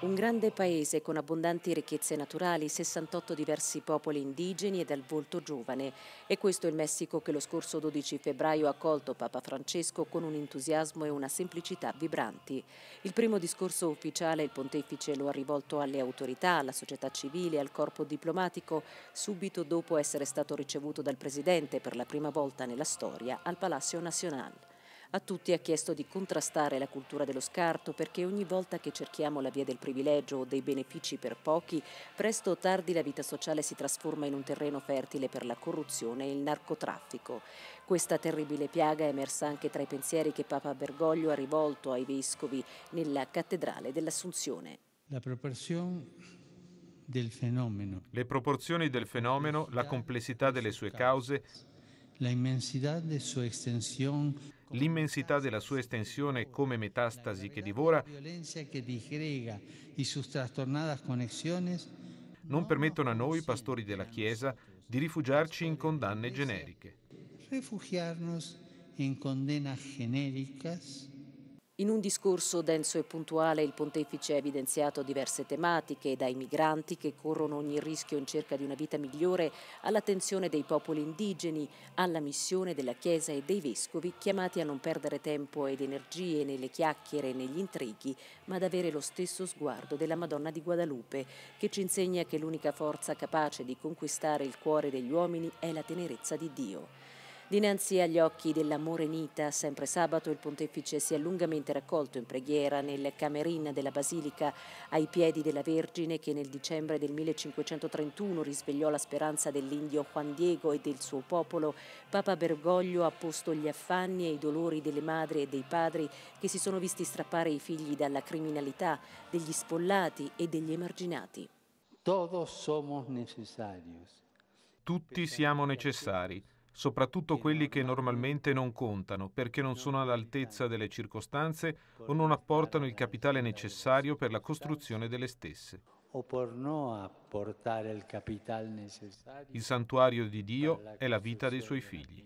Un grande paese con abbondanti ricchezze naturali, 68 diversi popoli indigeni e dal volto giovane. E questo è il Messico che lo scorso 12 febbraio ha accolto Papa Francesco con un entusiasmo e una semplicità vibranti. Il primo discorso ufficiale il pontefice lo ha rivolto alle autorità, alla società civile, al corpo diplomatico, subito dopo essere stato ricevuto dal Presidente per la prima volta nella storia al Palazzo Nazionale. A tutti ha chiesto di contrastare la cultura dello scarto perché ogni volta che cerchiamo la via del privilegio o dei benefici per pochi, presto o tardi la vita sociale si trasforma in un terreno fertile per la corruzione e il narcotraffico. Questa terribile piaga è emersa anche tra i pensieri che Papa Bergoglio ha rivolto ai vescovi nella Cattedrale dell'Assunzione. La proporzione del fenomeno. Le proporzioni del fenomeno, la complessità delle sue cause, L'immensità della sua estensione è come metastasi che divora non permettono a noi, pastori della Chiesa, di rifugiarci in condanne generiche. Refugiarnos en condenas genéricas in un discorso denso e puntuale il pontefice ha evidenziato diverse tematiche, dai migranti che corrono ogni rischio in cerca di una vita migliore, all'attenzione dei popoli indigeni, alla missione della Chiesa e dei Vescovi chiamati a non perdere tempo ed energie nelle chiacchiere e negli intrighi, ma ad avere lo stesso sguardo della Madonna di Guadalupe, che ci insegna che l'unica forza capace di conquistare il cuore degli uomini è la tenerezza di Dio. Dinanzi agli occhi dell'amore nita, sempre sabato, il pontefice si è lungamente raccolto in preghiera nel camerin della Basilica ai piedi della Vergine che nel dicembre del 1531 risvegliò la speranza dell'indio Juan Diego e del suo popolo. Papa Bergoglio ha posto gli affanni e i dolori delle madri e dei padri che si sono visti strappare i figli dalla criminalità, degli spollati e degli emarginati. Todos somos necesarios. Tutti siamo necessari soprattutto quelli che normalmente non contano perché non sono all'altezza esatto. delle circostanze o non apportano il capitale necessario per la costruzione delle stesse. O per non apportare il capitale necessario. Il santuario di Dio è la vita dei suoi figli.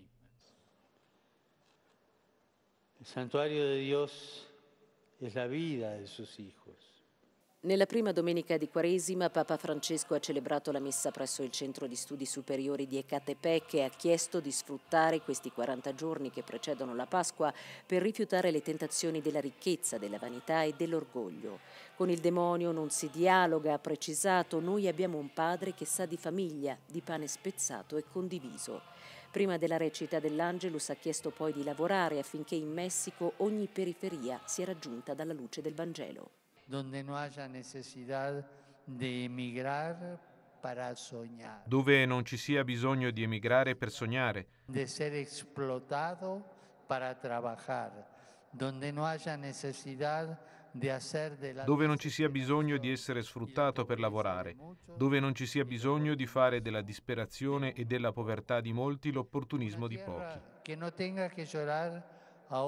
Il santuario di Dio è la vita dei suoi figli. Nella prima domenica di Quaresima Papa Francesco ha celebrato la messa presso il Centro di Studi Superiori di Ecatepec e ha chiesto di sfruttare questi 40 giorni che precedono la Pasqua per rifiutare le tentazioni della ricchezza, della vanità e dell'orgoglio. Con il demonio non si dialoga, ha precisato, noi abbiamo un padre che sa di famiglia, di pane spezzato e condiviso. Prima della recita dell'Angelus ha chiesto poi di lavorare affinché in Messico ogni periferia sia raggiunta dalla luce del Vangelo donde no haya necesidad de emigrar para soñar. Dove non ci sia bisogno di emigrare per sognare. De ser explotado para trabajar. Donde no haya necesidad dove non ci sia bisogno di essere sfruttato per lavorare, dove non ci sia bisogno di fare della disperazione e della povertà di molti l'opportunismo di pochi. Che non tenga che llorare a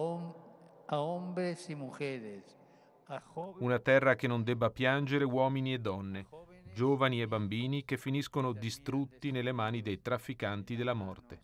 hombres e mujeres, una terra che non debba piangere uomini e donne, giovani e bambini che finiscono distrutti nelle mani dei trafficanti della morte.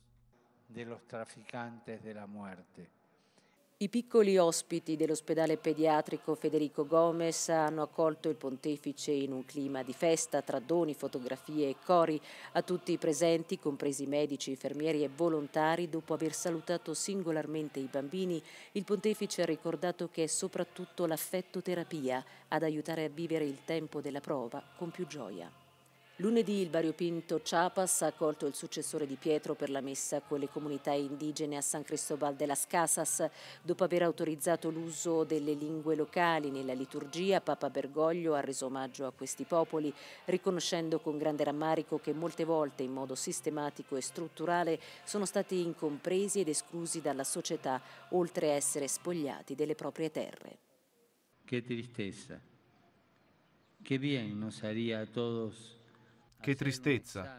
I piccoli ospiti dell'ospedale pediatrico Federico Gomez hanno accolto il pontefice in un clima di festa tra doni, fotografie e cori. A tutti i presenti, compresi medici, infermieri e volontari, dopo aver salutato singolarmente i bambini, il pontefice ha ricordato che è soprattutto l'affettoterapia ad aiutare a vivere il tempo della prova con più gioia. Lunedì il variopinto Chiapas ha accolto il successore di Pietro per la messa con le comunità indigene a San Cristobal de las Casas. Dopo aver autorizzato l'uso delle lingue locali nella liturgia, Papa Bergoglio ha reso omaggio a questi popoli, riconoscendo con grande rammarico che molte volte in modo sistematico e strutturale sono stati incompresi ed esclusi dalla società, oltre a essere spogliati delle proprie terre. Che tristezza. Che bien nos haría a todos che tristezza.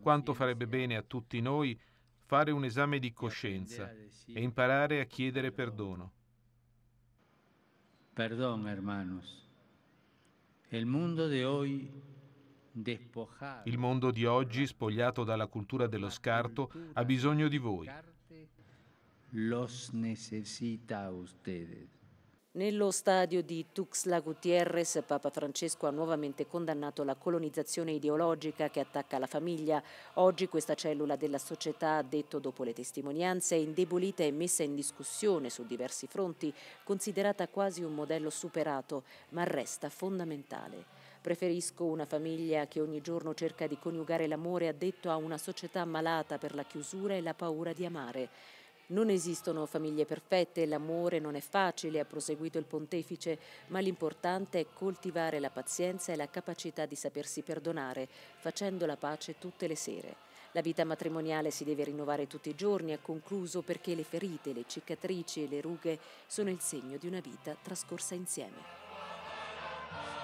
Quanto farebbe bene a tutti noi fare un esame di coscienza e imparare a chiedere perdono. Perdón, hermanos. Il mondo di oggi il mondo di oggi, spogliato dalla cultura dello scarto, ha bisogno di voi. Los necesita a ustedes. Nello stadio di Tuxla Gutierrez, Papa Francesco ha nuovamente condannato la colonizzazione ideologica che attacca la famiglia. Oggi questa cellula della società, ha detto dopo le testimonianze, è indebolita e messa in discussione su diversi fronti, considerata quasi un modello superato, ma resta fondamentale. Preferisco una famiglia che ogni giorno cerca di coniugare l'amore, ha detto, a una società malata per la chiusura e la paura di amare. Non esistono famiglie perfette, l'amore non è facile, ha proseguito il pontefice, ma l'importante è coltivare la pazienza e la capacità di sapersi perdonare, facendo la pace tutte le sere. La vita matrimoniale si deve rinnovare tutti i giorni, ha concluso, perché le ferite, le cicatrici e le rughe sono il segno di una vita trascorsa insieme.